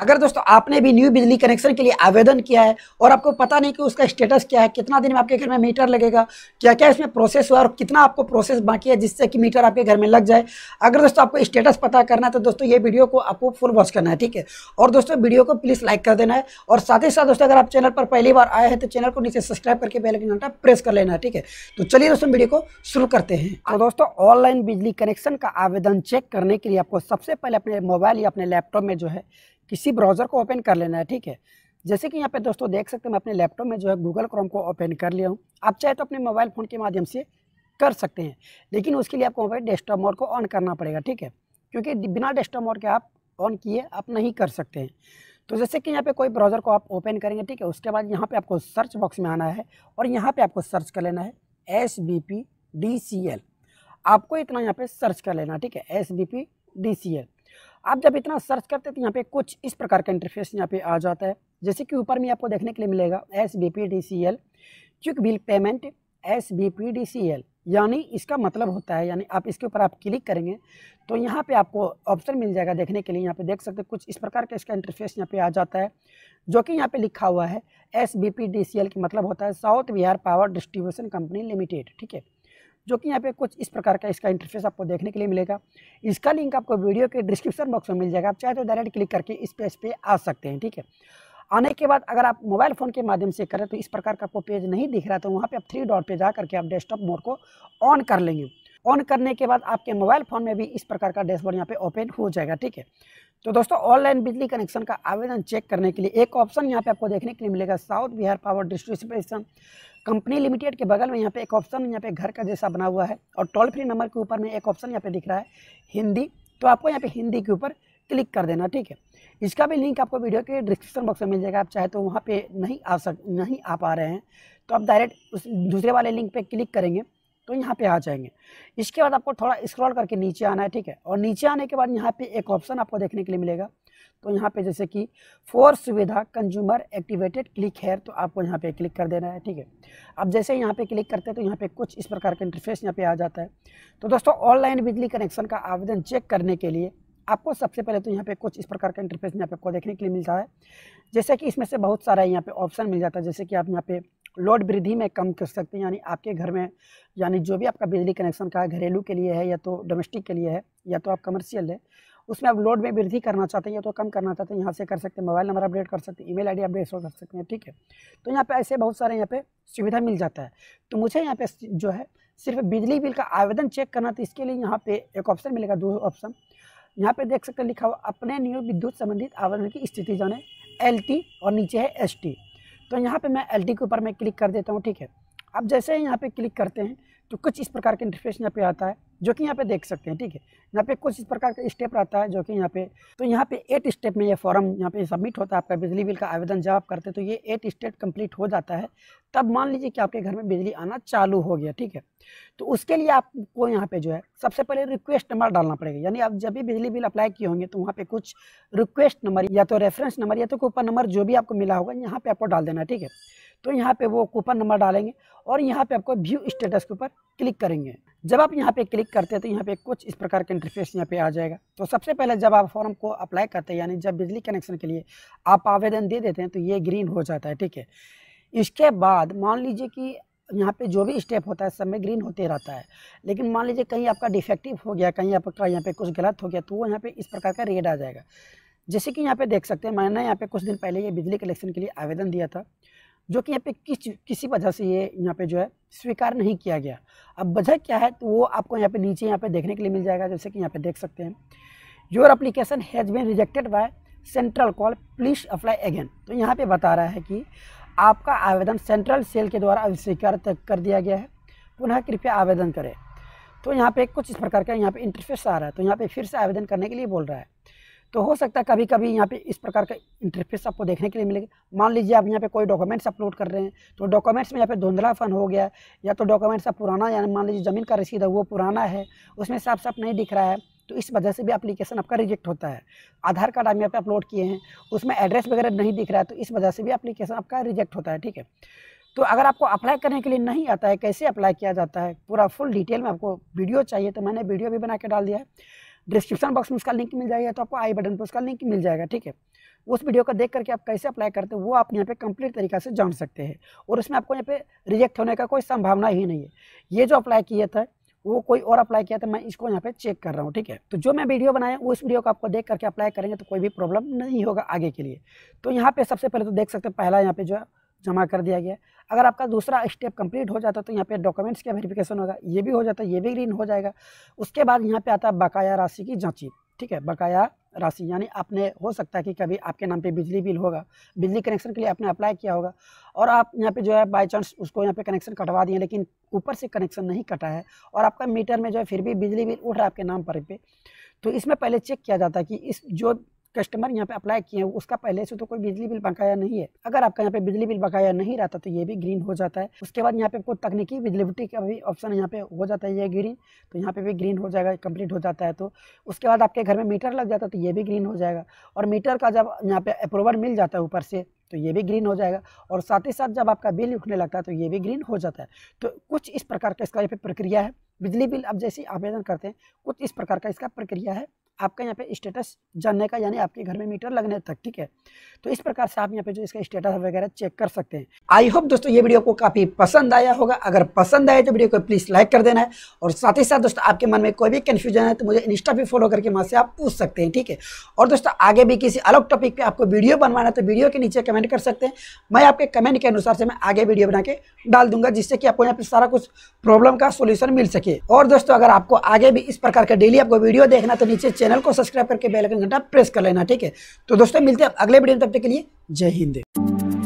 अगर दोस्तों आपने भी न्यू बिजली कनेक्शन के लिए आवेदन किया है और आपको पता नहीं कि उसका स्टेटस क्या है कितना दिन में आपके घर में मीटर लगेगा क्या क्या इसमें प्रोसेस हुआ और कितना आपको प्रोसेस बाकी है जिससे कि मीटर आपके घर में लग जाए अगर दोस्तों आपको स्टेटस पता करना है तो दोस्तों ये वीडियो को आपको फुल वॉच करना है ठीक है और दोस्तों वीडियो को प्लीज़ लाइक कर देना है और साथ ही साथ दोस्तों अगर आप चैनल पर पहली बार आए हैं तो चैनल को नीचे सब्सक्राइब करके बेल घंटा प्रेस कर लेना है ठीक है तो चलिए दोस्तों वीडियो को शुरू करते हैं और तो दोस्तों ऑनलाइन बिजली कनेक्शन का आवेदन चेक करने के लिए आपको सबसे पहले अपने मोबाइल या अपने लैपटॉप में जो है किसी ब्राउज़र को ओपन कर लेना है ठीक है जैसे कि यहाँ पे दोस्तों देख सकते हैं मैं अपने लैपटॉप में जो है गूगल क्रोम को ओपन कर लिया हूँ आप चाहे तो अपने मोबाइल फ़ोन के माध्यम से कर सकते हैं लेकिन उसके लिए आपको मोबाइल डेस्कटॉप मोड को ऑन करना पड़ेगा ठीक है क्योंकि बिना डेस्कटॉप मोड के आप ऑन किए आप नहीं कर सकते हैं तो जैसे कि यहाँ पे कोई ब्राउज़र को आप ओपन करेंगे ठीक है उसके बाद यहाँ पे आपको सर्च बॉक्स में आना है और यहाँ पे आपको सर्च कर लेना है S B P D C L आपको इतना यहाँ पे सर्च कर लेना ठीक है S B P D C L आप जब इतना सर्च करते तो यहाँ पे कुछ इस प्रकार का इंटरफेस यहाँ पे आ जाता है जैसे कि ऊपर में आपको देखने के लिए मिलेगा S B P D C L quick bill payment S B P D C L यानी इसका मतलब होता है यानी आप इसके ऊपर आप क्लिक करेंगे तो यहाँ पे आपको ऑप्शन मिल जाएगा देखने के लिए यहाँ पे देख सकते हैं कुछ इस प्रकार का इसका इंटरफेस यहाँ पे आ जाता है जो कि यहाँ पे लिखा हुआ है S B P D C L की मतलब होता है South Bihar Power Distribution Company Limited ठीक है जो कि यहाँ पे कुछ इस प्रकार का इसका इंटरफेस आपको देखने के लिए मिलेगा इसका लिंक आपको वीडियो के डिस्क्रिप्शन बॉक्स में मिल जाएगा आप चाहे तो डायरेक्ट क्लिक करके इस पेज पे आ सकते हैं ठीक है आने के बाद अगर आप मोबाइल फ़ोन के माध्यम से करें तो इस प्रकार का आपको पेज नहीं दिख रहा तो वहाँ पे आप थ्री डॉट पर जा करके आप डेस्कटॉप मोड को ऑन कर लेंगे ऑन करने के बाद आपके मोबाइल फ़ोन में भी इस प्रकार का डैशबोर्ड यहाँ पे ओपन हो जाएगा ठीक है तो दोस्तों ऑनलाइन बिजली कनेक्शन का आवेदन चेक करने के लिए एक ऑप्शन यहाँ पे आपको देखने के लिए मिलेगा South Bihar Power Distribution Company Limited के बगल में यहाँ पे एक ऑप्शन यहाँ पे घर का जैसा बना हुआ है और टोल फ्री नंबर के ऊपर में एक ऑप्शन यहाँ पे दिख रहा है हिंदी तो आपको यहाँ पे हिंदी के ऊपर क्लिक कर देना ठीक है इसका भी लिंक आपको वीडियो के डिस्क्रिप्शन बॉक्स में मिल जाएगा आप चाहे तो वहाँ पे नहीं आ सक नहीं आ पा रहे हैं तो आप डायरेक्ट उस दूसरे वाले लिंक पे क्लिक करेंगे तो यहाँ पे आ जाएंगे इसके बाद आपको थोड़ा स्क्रॉल करके नीचे आना है ठीक है और नीचे आने के बाद यहाँ पे एक ऑप्शन आपको देखने के लिए मिलेगा तो यहाँ पे जैसे कि फोर सुविधा कंज्यूमर एक्टिवेटेड क्लिक है तो आपको यहाँ पे क्लिक कर देना है ठीक है अब जैसे यहाँ पे क्लिक करते हैं तो यहाँ पे कुछ इस प्रकार का इंटरफेस यहाँ पे आ जाता है तो दोस्तों ऑनलाइन बिजली कनेक्शन का आवेदन चेक करने के लिए आपको सबसे पहले तो यहाँ पे कुछ इस प्रकार का इंटरफेस यहाँ पे आपको देखने के लिए मिलता है जैसे कि इसमें से बहुत सारा यहाँ पे ऑप्शन मिल जाता है जैसे कि आप यहाँ पे लोड वृद्धि में कम कर सकते हैं यानी आपके घर में यानी जो भी आपका बिजली कनेक्शन का घरेलू के लिए है या तो डोमेस्टिक के लिए है या तो आप कमर्शियल है उसमें आप लोड में वृद्धि करना चाहते हैं या तो कम करना चाहते हैं यहाँ से कर सकते हैं मोबाइल नंबर अपडेट कर सकते हैं ईमेल आईडी अपडेट कर सकते हैं ठीक है तो यहाँ पे ऐसे बहुत सारे यहाँ पे सुविधा मिल जाता है तो मुझे यहाँ पे जो है सिर्फ बिजली बिल का आवेदन चेक करना तो इसके लिए यहाँ पे एक ऑप्शन मिलेगा दो ऑप्शन यहाँ पे देख सकते लिखा हुआ अपने नियो विद्युत संबंधित आवेदन की स्थिति जाने एल और नीचे है एस तो यहाँ पे मैं एल के ऊपर मैं क्लिक कर देता हूँ ठीक है आप जैसे ही यहाँ पे क्लिक करते हैं तो कुछ इस प्रकार के इंटरफेस यहाँ पे आता है जो कि यहाँ पे देख सकते हैं ठीक है यहाँ पे कुछ इस प्रकार का स्टेप आता है जो कि यहाँ पे तो यहाँ पे एट स्टेप में ये यह फॉर्म यहाँ पे सबमिट होता है आपका बिजली बिल का आवेदन जब आप करते हैं तो ये एट स्टेप कंप्लीट हो जाता है तब मान लीजिए कि आपके घर में बिजली आना चालू हो गया ठीक है तो उसके लिए आपको यहाँ पे जो है सबसे पहले रिक्वेस्ट नंबर डालना पड़ेगा यानी आप जब भी बिजली बिल अप्लाई किए होंगे तो वहाँ पे कुछ रिक्वेस्ट नंबर या तो रेफरेंस नंबर या तो कूपन नंबर जो भी आपको मिला होगा यहाँ पे आपको डाल देना ठीक है तो यहाँ पे वो कूपन नंबर डालेंगे और यहाँ पे आपको व्यू स्टेटस के ऊपर क्लिक करेंगे जब आप यहाँ पे क्लिक करते हैं तो यहाँ पे कुछ इस प्रकार के इंटरफेस यहाँ पे आ जाएगा तो सबसे पहले जब आप फॉर्म को अप्लाई करते हैं यानी जब बिजली कनेक्शन के लिए आप आवेदन दे देते हैं तो ये ग्रीन हो जाता है ठीक है इसके बाद मान लीजिए कि यहाँ पे जो भी स्टेप होता है सब में ग्रीन होते रहता है लेकिन मान लीजिए कहीं आपका डिफेक्टिव हो गया कहीं आपका यहाँ पे कुछ गलत हो गया तो वो यहाँ पे इस प्रकार का रेड आ जाएगा जैसे कि यहाँ पे देख सकते हैं मैंने यहाँ पे कुछ दिन पहले ये बिजली कलेक्शन के लिए आवेदन दिया था जो कि यहाँ पे किस किसी वजह से ये यहाँ पे जो है स्वीकार नहीं किया गया अब वजह क्या है तो वो आपको यहाँ पे नीचे यहाँ पे देखने के लिए मिल जाएगा जैसे कि यहाँ पे देख सकते हैं your application has been rejected by central call please apply again तो यहाँ पे बता रहा है कि आपका आवेदन सेंट्रल सेल के द्वारा अस्वीकार कर दिया गया है पुनः कृपया आवेदन करें तो यहाँ पे कुछ इस प्रकार का यहाँ पे इंटरफेस आ रहा है तो यहाँ पे फिर से आवेदन करने के लिए बोल रहा है तो हो सकता है कभी कभी यहाँ पे इस प्रकार का इंटरफेस आपको देखने के लिए मिलेगा मान लीजिए आप यहाँ पे कोई डॉक्यूमेंट्स अपलोड कर रहे हैं तो डॉक्यूमेंट्स में यहाँ पे फन हो गया या तो डॉक्यूमेंट्स आप पुराना यानी मान लीजिए ज़मीन का रसीद है वो पुराना है उसमें साफ साफ नहीं दिख रहा है तो इस वजह से भी एप्लीकेशन आपका रिजेक्ट होता है आधार कार्ड हम यहाँ पे अपलोड किए हैं उसमें एड्रेस वगैरह नहीं दिख रहा है तो इस वजह से भी एप्लीकेशन आपका रिजेक्ट होता है ठीक है तो अगर आपको अप्लाई करने के लिए नहीं आता है कैसे अप्लाई किया जाता है पूरा फुल डिटेल में आपको वीडियो चाहिए तो मैंने वीडियो भी बना के डाल दिया है डिस्क्रिप्शन बॉक्स में उसका लिंक मिल जाएगा तो आपको आई बटन पर उसका लिंक मिल जाएगा ठीक है उस वीडियो को देख करके आप कैसे अप्लाई करते हैं वो आप यहाँ पे कंप्लीट तरीका से जान सकते हैं और उसमें आपको यहाँ पे रिजेक्ट होने का कोई संभावना ही नहीं है ये जो अप्लाई किया था वो कोई और अप्लाई किया था तो मैं इसको यहाँ पे चेक कर रहा हूँ ठीक है तो जो मैं वीडियो बनाया उस वीडियो को आपको देख करके अप्लाई करेंगे तो कोई भी प्रॉब्लम नहीं होगा आगे के लिए तो यहाँ पे सबसे पहले तो देख सकते हैं पहला यहाँ पे जो है जमा कर दिया गया अगर आपका दूसरा स्टेप कंप्लीट हो जाता तो यहाँ पे डॉक्यूमेंट्स का वेरिफिकेशन होगा ये भी हो जाता ये भी ग्रीन हो जाएगा उसके बाद यहाँ पे आता है बकाया राशि की जाँची ठीक है बकाया राशि यानी आपने हो सकता है कि कभी आपके नाम पे बिजली बिल होगा बिजली कनेक्शन के लिए आपने अप्लाई किया होगा और आप यहाँ पे जो है बाय चांस उसको यहाँ पे कनेक्शन कटवा दिए लेकिन ऊपर से कनेक्शन नहीं कटा है और आपका मीटर में जो है फिर भी बिजली बिल उठ रहा है आपके नाम पर पे तो इसमें पहले चेक किया जाता है कि इस जो कस्टमर यहाँ पे अप्लाई किए हैं उसका पहले से तो कोई बिजली बिल बकाया नहीं है अगर आपका यहाँ पे बिजली बिल बकाया नहीं रहता तो ये भी ग्रीन हो जाता है उसके बाद यहाँ पे आपको तकनीकी बिजलीबिटी का भी ऑप्शन यहाँ पे हो जाता है ये ग्रीन तो यहाँ पे भी ग्रीन हो जाएगा कंप्लीट हो जाता है तो उसके बाद आपके घर में मीटर लग जाता है तो ये भी ग्रीन हो जाएगा और मीटर का जब यहाँ पे अप्रूवल मिल जाता है ऊपर से तो ये भी ग्रीन हो जाएगा और साथ ही साथ जब आपका बिल उठने लगता है तो ये भी ग्रीन हो जाता है तो कुछ इस प्रकार का इसका यहाँ पे प्रक्रिया है बिजली बिल अब जैसे आवेदन करते हैं कुछ इस प्रकार का इसका प्रक्रिया है आपका यहाँ पे स्टेटस जानने का यानी आपके घर में मीटर लगने तक ठीक है तो इस प्रकार से आप यहाँ पे जो इसका स्टेटस वगैरह चेक कर सकते हैं आई होप दोस्तों ये वीडियो को काफ़ी पसंद आया होगा अगर पसंद आए तो वीडियो को प्लीज़ लाइक कर देना है और साथ ही साथ दोस्तों आपके मन में कोई भी कन्फ्यूजन है तो मुझे इंस्टा पे फॉलो करके वहाँ से आप पूछ सकते हैं ठीक है और दोस्तों आगे भी किसी अलग टॉपिक पर आपको वीडियो बनवाना है तो वीडियो के नीचे कमेंट कर सकते हैं मैं आपके कमेंट के अनुसार से मैं आगे वीडियो बना के डाल दूंगा जिससे कि आपको यहाँ पर सारा कुछ प्रॉब्लम का सोल्यूशन मिल सके और दोस्तों अगर आपको आगे भी इस प्रकार का डेली आपको वीडियो देखना तो नीचे चैनल चैनल को सब्सक्राइब करके बेल आइकन घंटा प्रेस कर लेना ठीक है तो दोस्तों मिलते हैं अगले वीडियो तब तक के लिए जय हिंद